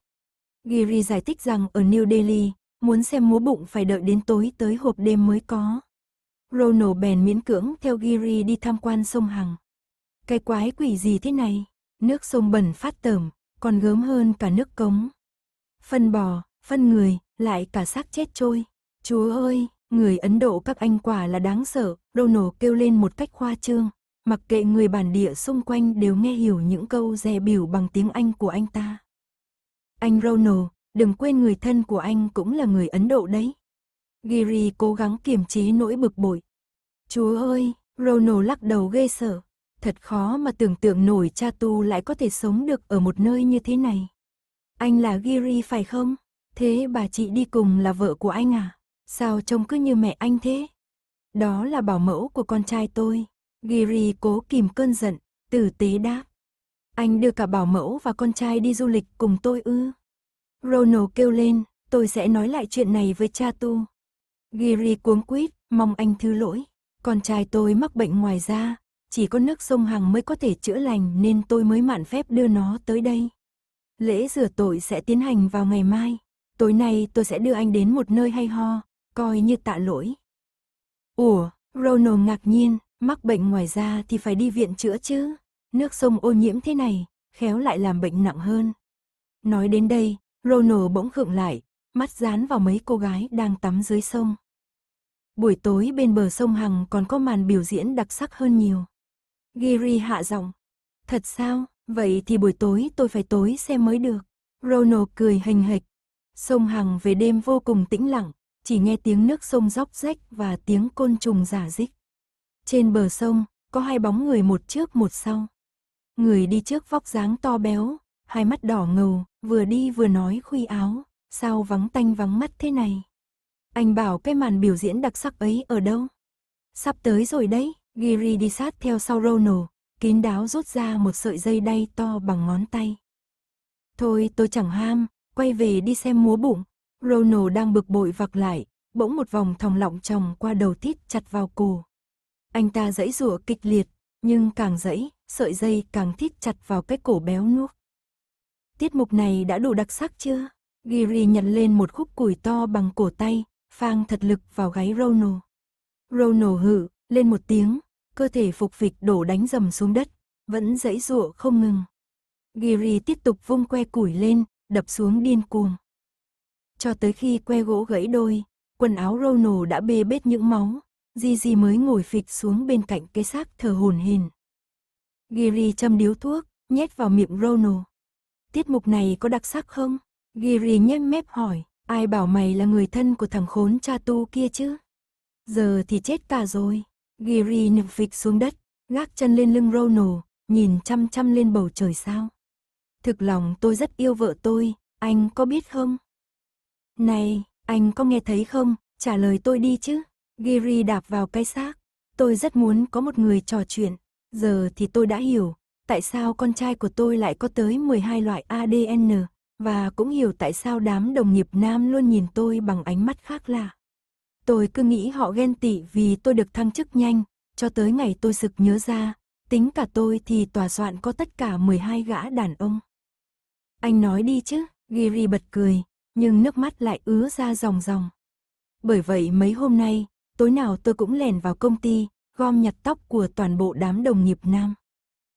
Giri giải thích rằng ở New Delhi, muốn xem múa bụng phải đợi đến tối tới hộp đêm mới có. Ronald bèn miễn cưỡng theo Giri đi tham quan sông Hằng. Cái quái quỷ gì thế này? Nước sông bẩn phát tởm, còn gớm hơn cả nước cống. Phân bò, phân người, lại cả xác chết trôi. Chúa ơi, người Ấn Độ các anh quả là đáng sợ, Ronald kêu lên một cách khoa trương. Mặc kệ người bản địa xung quanh đều nghe hiểu những câu dè biểu bằng tiếng Anh của anh ta. Anh Ronald, đừng quên người thân của anh cũng là người Ấn Độ đấy. Giri cố gắng kiềm chế nỗi bực bội. Chúa ơi, Ronald lắc đầu ghê sợ. Thật khó mà tưởng tượng nổi cha tu lại có thể sống được ở một nơi như thế này. Anh là Giri phải không? Thế bà chị đi cùng là vợ của anh à? Sao trông cứ như mẹ anh thế? Đó là bảo mẫu của con trai tôi. Giri cố kìm cơn giận, tử tế đáp. Anh đưa cả bảo mẫu và con trai đi du lịch cùng tôi ư. Ronald kêu lên, tôi sẽ nói lại chuyện này với cha tu. Giri cuống quýt, mong anh thứ lỗi. Con trai tôi mắc bệnh ngoài da, chỉ có nước sông Hằng mới có thể chữa lành nên tôi mới mạn phép đưa nó tới đây. Lễ rửa tội sẽ tiến hành vào ngày mai. Tối nay tôi sẽ đưa anh đến một nơi hay ho, coi như tạ lỗi. Ủa, Ronald ngạc nhiên, mắc bệnh ngoài da thì phải đi viện chữa chứ. Nước sông ô nhiễm thế này, khéo lại làm bệnh nặng hơn. Nói đến đây, Ronald bỗng khựng lại, mắt dán vào mấy cô gái đang tắm dưới sông. Buổi tối bên bờ sông Hằng còn có màn biểu diễn đặc sắc hơn nhiều. Giri hạ giọng. Thật sao, vậy thì buổi tối tôi phải tối xem mới được. Ronald cười hình hịch. Sông Hằng về đêm vô cùng tĩnh lặng, chỉ nghe tiếng nước sông róc rách và tiếng côn trùng giả dích. Trên bờ sông, có hai bóng người một trước một sau. Người đi trước vóc dáng to béo, hai mắt đỏ ngầu, vừa đi vừa nói khuy áo, sao vắng tanh vắng mắt thế này. Anh bảo cái màn biểu diễn đặc sắc ấy ở đâu? Sắp tới rồi đấy, Giri đi sát theo sau Ronald, kín đáo rút ra một sợi dây đay to bằng ngón tay. Thôi tôi chẳng ham, quay về đi xem múa bụng. Ronald đang bực bội vặc lại, bỗng một vòng thòng lọng chồng qua đầu tít chặt vào cổ. Anh ta dãy rủa kịch liệt, nhưng càng dãy, sợi dây càng thít chặt vào cái cổ béo nuốt. Tiết mục này đã đủ đặc sắc chưa? Giri nhặt lên một khúc củi to bằng cổ tay, phang thật lực vào gáy Ronald. Ronald hự, lên một tiếng, cơ thể phục vịt đổ đánh dầm xuống đất, vẫn dãy rụa không ngừng. Giri tiếp tục vung que củi lên, đập xuống điên cuồng. Cho tới khi que gỗ gãy đôi, quần áo Ronald đã bê bết những máu, Gigi mới ngồi phịch xuống bên cạnh cái xác thờ hồn hển. Giri châm điếu thuốc, nhét vào miệng Ronald. Tiết mục này có đặc sắc không? Giri nhếch mép hỏi. Ai bảo mày là người thân của thằng khốn cha tu kia chứ? Giờ thì chết cả rồi. Giri nực phịch xuống đất, gác chân lên lưng Ronald, nhìn chăm chăm lên bầu trời sao. Thực lòng tôi rất yêu vợ tôi, anh có biết không? Này, anh có nghe thấy không? Trả lời tôi đi chứ. Giri đạp vào cái xác. Tôi rất muốn có một người trò chuyện. Giờ thì tôi đã hiểu, tại sao con trai của tôi lại có tới 12 loại ADN, và cũng hiểu tại sao đám đồng nghiệp nam luôn nhìn tôi bằng ánh mắt khác lạ. Tôi cứ nghĩ họ ghen tị vì tôi được thăng chức nhanh, cho tới ngày tôi sực nhớ ra, tính cả tôi thì tòa soạn có tất cả 12 gã đàn ông. Anh nói đi chứ, Giri bật cười, nhưng nước mắt lại ứa ra ròng ròng. Bởi vậy mấy hôm nay, tối nào tôi cũng lèn vào công ty, gom nhặt tóc của toàn bộ đám đồng nghiệp nam.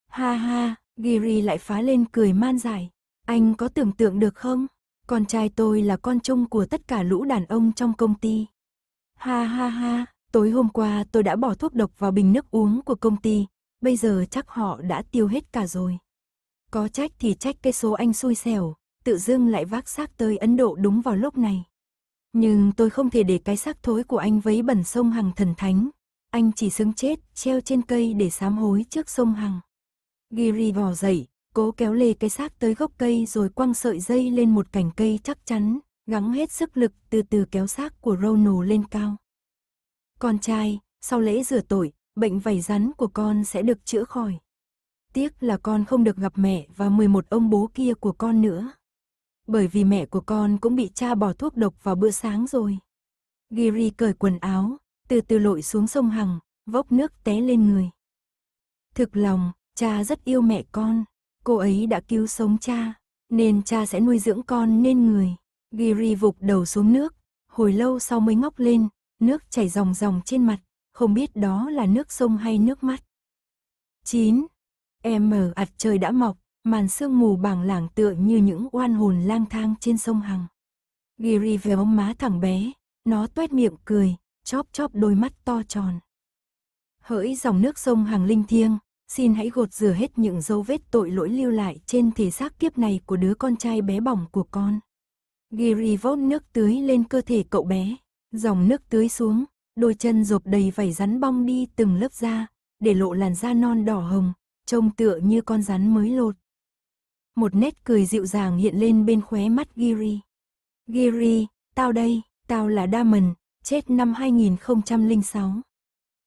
Ha ha, Giri lại phá lên cười man dại. Anh có tưởng tượng được không? Con trai tôi là con chung của tất cả lũ đàn ông trong công ty. Ha ha ha, tối hôm qua tôi đã bỏ thuốc độc vào bình nước uống của công ty, bây giờ chắc họ đã tiêu hết cả rồi. Có trách thì trách cái số anh xui xẻo, tự dưng lại vác xác tới Ấn Độ đúng vào lúc này. Nhưng tôi không thể để cái xác thối của anh vấy bẩn sông Hằng thần thánh. Anh chỉ xứng chết, treo trên cây để sám hối trước sông Hằng. Giri vò dậy, Cố kéo lê cái xác tới gốc cây rồi quăng sợi dây lên một cành cây chắc chắn, gắng hết sức lực từ từ kéo xác của Rono lên cao. Con trai, sau lễ rửa tội, bệnh vảy rắn của con sẽ được chữa khỏi. Tiếc là con không được gặp mẹ và 11 ông bố kia của con nữa. Bởi vì mẹ của con cũng bị cha bỏ thuốc độc vào bữa sáng rồi. Giri cởi quần áo, từ từ lội xuống sông Hằng, vốc nước té lên người. Thực lòng, cha rất yêu mẹ con. Cô ấy đã cứu sống cha, nên cha sẽ nuôi dưỡng con nên người. Giri vụt đầu xuống nước, hồi lâu sau mới ngóc lên, nước chảy ròng ròng trên mặt, không biết đó là nước sông hay nước mắt. 9. Em mở ạt trời đã mọc, màn sương mù bàng lảng tựa như những oan hồn lang thang trên sông Hằng. Giri véo má thẳng bé, nó tuét miệng cười, chóp chóp đôi mắt to tròn. Hỡi dòng nước sông Hằng linh thiêng, xin hãy gột rửa hết những dấu vết tội lỗi lưu lại trên thể xác kiếp này của đứa con trai bé bỏng của con. Giri vót nước tưới lên cơ thể cậu bé, dòng nước tưới xuống, đôi chân rộp đầy vảy rắn bong đi từng lớp da, để lộ làn da non đỏ hồng, trông tựa như con rắn mới lột. Một nét cười dịu dàng hiện lên bên khóe mắt Giri. Giri, tao đây, tao là Damon, chết năm 2006.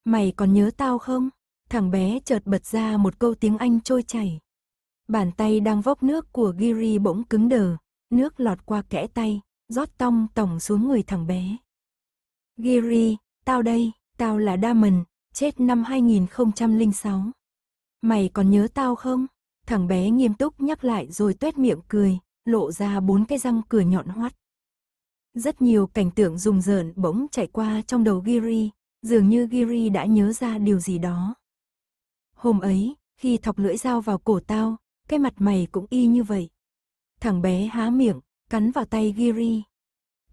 Mày còn nhớ tao không? Thằng bé chợt bật ra một câu tiếng Anh trôi chảy. Bàn tay đang vốc nước của Giri bỗng cứng đờ, nước lọt qua kẽ tay, rót tong tổng xuống người thằng bé. Giri, tao đây, tao là Damon, chết năm 2006. Mày còn nhớ tao không? Thằng bé nghiêm túc nhắc lại rồi tuét miệng cười, lộ ra bốn cái răng cửa nhọn hoắt. Rất nhiều cảnh tượng rùng rợn bỗng chạy qua trong đầu Giri, dường như Giri đã nhớ ra điều gì đó. Hôm ấy, khi thọc lưỡi dao vào cổ tao, cái mặt mày cũng y như vậy. Thằng bé há miệng, cắn vào tay Giri.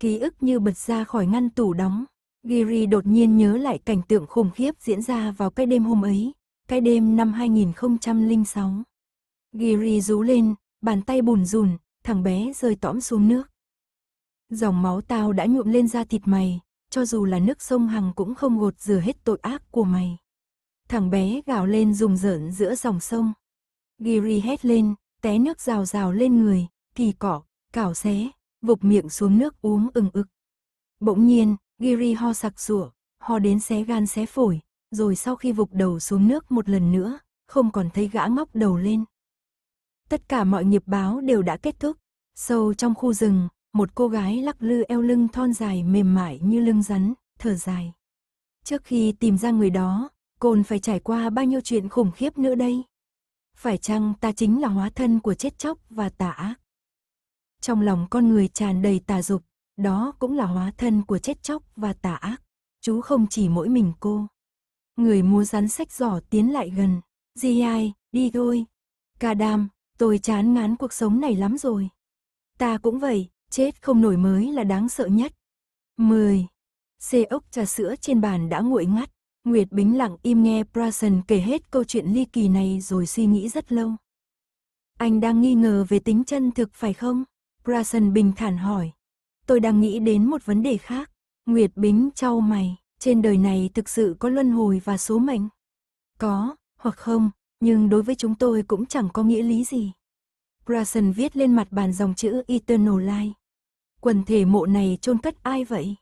Ký ức như bật ra khỏi ngăn tủ đóng. Giri đột nhiên nhớ lại cảnh tượng khủng khiếp diễn ra vào cái đêm hôm ấy, cái đêm năm 2006. Giri rú lên, bàn tay bùn rùn, thằng bé rơi tõm xuống nước. Dòng máu tao đã nhuộm lên da thịt mày, cho dù là nước sông Hằng cũng không gột rửa hết tội ác của mày. Thằng bé gào lên rùng rợn giữa dòng sông. Giri hét lên, té nước rào rào lên người, thì cỏ, cào xé, vụt miệng xuống nước uống ừng ực. Bỗng nhiên, Giri ho sặc sủa, ho đến xé gan xé phổi, rồi sau khi vụt đầu xuống nước một lần nữa, không còn thấy gã ngóc đầu lên. Tất cả mọi nghiệp báo đều đã kết thúc. Sâu trong khu rừng, một cô gái lắc lư eo lưng thon dài mềm mại như lưng rắn, thở dài. Trước khi tìm ra người đó, Côn phải trải qua bao nhiêu chuyện khủng khiếp nữa đây? Phải chăng ta chính là hóa thân của chết chóc và tà ác? Trong lòng con người tràn đầy tà dục, đó cũng là hóa thân của chết chóc và tà ác. Chú không chỉ mỗi mình cô. Người mua rắn sách giỏ tiến lại gần. Di ai, đi thôi. Cà đam, tôi chán ngán cuộc sống này lắm rồi. Ta cũng vậy, chết không nổi mới là đáng sợ nhất. 10. xe ốc trà sữa trên bàn đã nguội ngắt. Nguyệt Bính lặng im nghe Prasen kể hết câu chuyện ly kỳ này rồi suy nghĩ rất lâu. Anh đang nghi ngờ về tính chân thực phải không? Prasen bình thản hỏi. Tôi đang nghĩ đến một vấn đề khác. Nguyệt Bính trao mày, trên đời này thực sự có luân hồi và số mệnh. Có, hoặc không, nhưng đối với chúng tôi cũng chẳng có nghĩa lý gì. Prasen viết lên mặt bàn dòng chữ Eternal Life. Quần thể mộ này chôn cất ai vậy?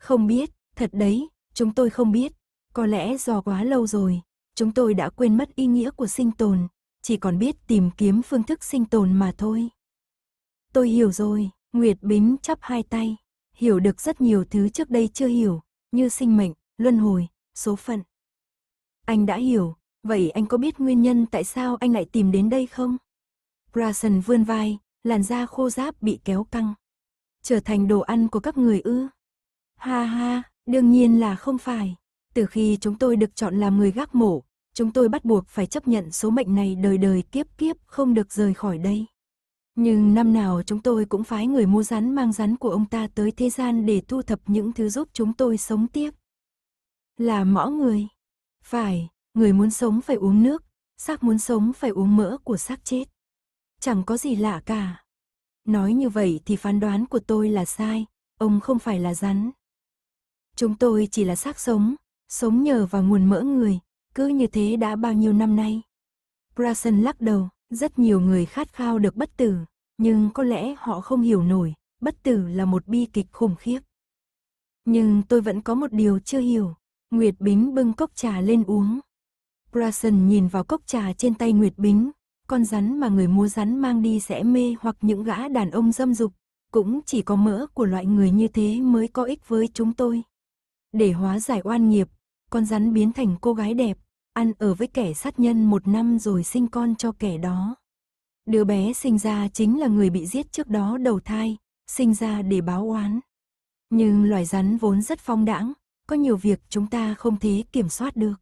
Không biết, thật đấy, chúng tôi không biết. Có lẽ do quá lâu rồi, chúng tôi đã quên mất ý nghĩa của sinh tồn, chỉ còn biết tìm kiếm phương thức sinh tồn mà thôi. Tôi hiểu rồi, Nguyệt Bính chắp hai tay, hiểu được rất nhiều thứ trước đây chưa hiểu, như sinh mệnh, luân hồi, số phận. Anh đã hiểu, vậy anh có biết nguyên nhân tại sao anh lại tìm đến đây không? Bryson vươn vai, làn da khô ráp bị kéo căng. Trở thành đồ ăn của các người ư? Ha ha, đương nhiên là không phải. Từ khi chúng tôi được chọn làm người gác mổ, chúng tôi bắt buộc phải chấp nhận số mệnh này đời đời kiếp kiếp không được rời khỏi đây. Nhưng năm nào chúng tôi cũng phái người mua rắn mang rắn của ông ta tới thế gian để thu thập những thứ giúp chúng tôi sống tiếp. Là mõ người. Phải, người muốn sống phải uống nước, xác muốn sống phải uống mỡ của xác chết. Chẳng có gì lạ cả. Nói như vậy thì phán đoán của tôi là sai, ông không phải là rắn. Chúng tôi chỉ là xác sống, sống nhờ vào nguồn mỡ người, cứ như thế đã bao nhiêu năm nay. Bryson lắc đầu, rất nhiều người khát khao được bất tử, nhưng có lẽ họ không hiểu nổi, bất tử là một bi kịch khủng khiếp. Nhưng tôi vẫn có một điều chưa hiểu, Nguyệt Bính bưng cốc trà lên uống. Bryson nhìn vào cốc trà trên tay Nguyệt Bính, con rắn mà người mua rắn mang đi sẽ mê hoặc những gã đàn ông dâm dục, cũng chỉ có mỡ của loại người như thế mới có ích với chúng tôi. Để hóa giải oan nghiệp, con rắn biến thành cô gái đẹp, ăn ở với kẻ sát nhân một năm rồi sinh con cho kẻ đó. Đứa bé sinh ra chính là người bị giết trước đó đầu thai, sinh ra để báo oán. Nhưng loài rắn vốn rất phong đãng, có nhiều việc chúng ta không thể kiểm soát được.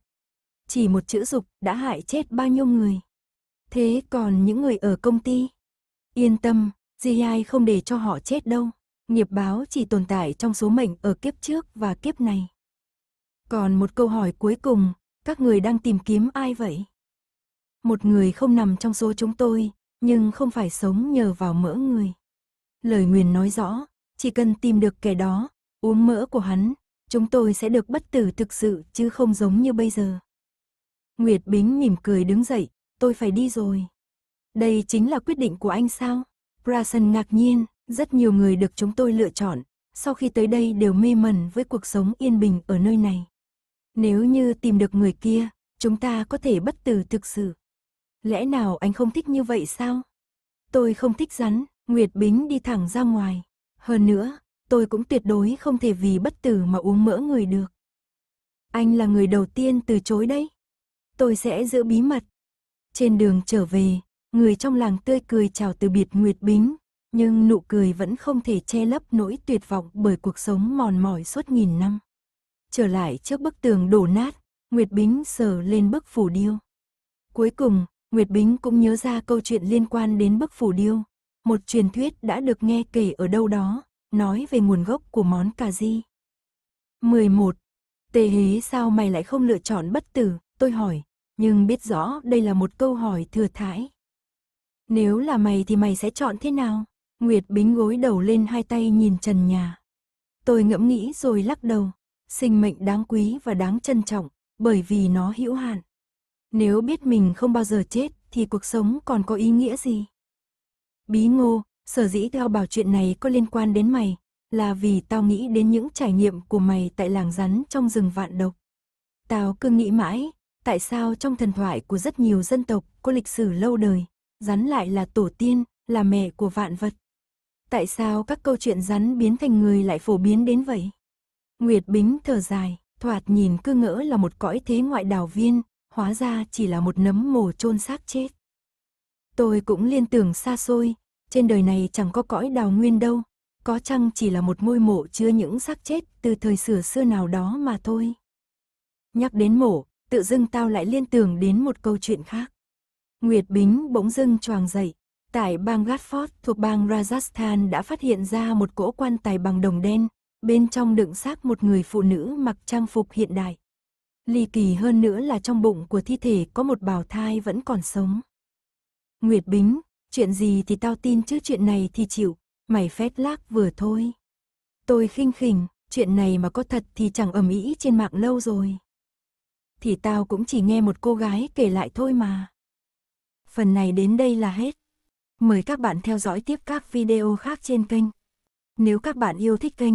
Chỉ một chữ dục đã hại chết bao nhiêu người. Thế còn những người ở công ty? Yên tâm, gì ai không để cho họ chết đâu. Nghiệp báo chỉ tồn tại trong số mệnh ở kiếp trước và kiếp này. Còn một câu hỏi cuối cùng, các người đang tìm kiếm ai vậy? Một người không nằm trong số chúng tôi, nhưng không phải sống nhờ vào mỡ người. Lời nguyền nói rõ, chỉ cần tìm được kẻ đó, uống mỡ của hắn, chúng tôi sẽ được bất tử thực sự chứ không giống như bây giờ. Nguyệt Bính mỉm cười đứng dậy, tôi phải đi rồi. Đây chính là quyết định của anh sao? Brason ngạc nhiên, rất nhiều người được chúng tôi lựa chọn, sau khi tới đây đều mê mẩn với cuộc sống yên bình ở nơi này. Nếu như tìm được người kia, chúng ta có thể bất tử thực sự. Lẽ nào anh không thích như vậy sao? Tôi không thích rắn, Nguyệt Bính đi thẳng ra ngoài. Hơn nữa, tôi cũng tuyệt đối không thể vì bất tử mà uống mỡ người được. Anh là người đầu tiên từ chối đấy. Tôi sẽ giữ bí mật. Trên đường trở về, người trong làng tươi cười chào từ biệt Nguyệt Bính, nhưng nụ cười vẫn không thể che lấp nỗi tuyệt vọng bởi cuộc sống mòn mỏi suốt nghìn năm trở lại trước bức tường đổ nát, Nguyệt Bính sờ lên bức phủ điêu. Cuối cùng, Nguyệt Bính cũng nhớ ra câu chuyện liên quan đến bức phủ điêu, một truyền thuyết đã được nghe kể ở đâu đó, nói về nguồn gốc của món cà ri. 11. Tề hế sao mày lại không lựa chọn bất tử, tôi hỏi, nhưng biết rõ đây là một câu hỏi thừa thãi. Nếu là mày thì mày sẽ chọn thế nào? Nguyệt Bính gối đầu lên hai tay nhìn trần nhà. Tôi ngẫm nghĩ rồi lắc đầu, Sinh mệnh đáng quý và đáng trân trọng, bởi vì nó hữu hạn. Nếu biết mình không bao giờ chết, thì cuộc sống còn có ý nghĩa gì? Bí ngô, sở dĩ tao bảo chuyện này có liên quan đến mày, là vì tao nghĩ đến những trải nghiệm của mày tại làng rắn trong rừng vạn độc. Tao cứ nghĩ mãi, tại sao trong thần thoại của rất nhiều dân tộc có lịch sử lâu đời, rắn lại là tổ tiên, là mẹ của vạn vật. Tại sao các câu chuyện rắn biến thành người lại phổ biến đến vậy? Nguyệt Bính thở dài, thoạt nhìn cứ ngỡ là một cõi thế ngoại đảo viên, hóa ra chỉ là một nấm mồ chôn xác chết. Tôi cũng liên tưởng xa xôi, trên đời này chẳng có cõi đào nguyên đâu, có chăng chỉ là một ngôi mộ chứa những xác chết từ thời xưa xưa nào đó mà thôi. Nhắc đến mộ, tự dưng tao lại liên tưởng đến một câu chuyện khác. Nguyệt Bính bỗng dưng choàng dậy, tại bang Gatford thuộc bang Rajasthan đã phát hiện ra một cỗ quan tài bằng đồng đen, bên trong đựng xác một người phụ nữ mặc trang phục hiện đại. Ly kỳ hơn nữa là trong bụng của thi thể có một bào thai vẫn còn sống. Nguyệt Bính, chuyện gì thì tao tin chứ chuyện này thì chịu, mày phét lác vừa thôi. Tôi khinh khỉnh, chuyện này mà có thật thì chẳng ầm ĩ trên mạng lâu rồi. Thì tao cũng chỉ nghe một cô gái kể lại thôi mà. Phần này đến đây là hết. Mời các bạn theo dõi tiếp các video khác trên kênh. Nếu các bạn yêu thích kênh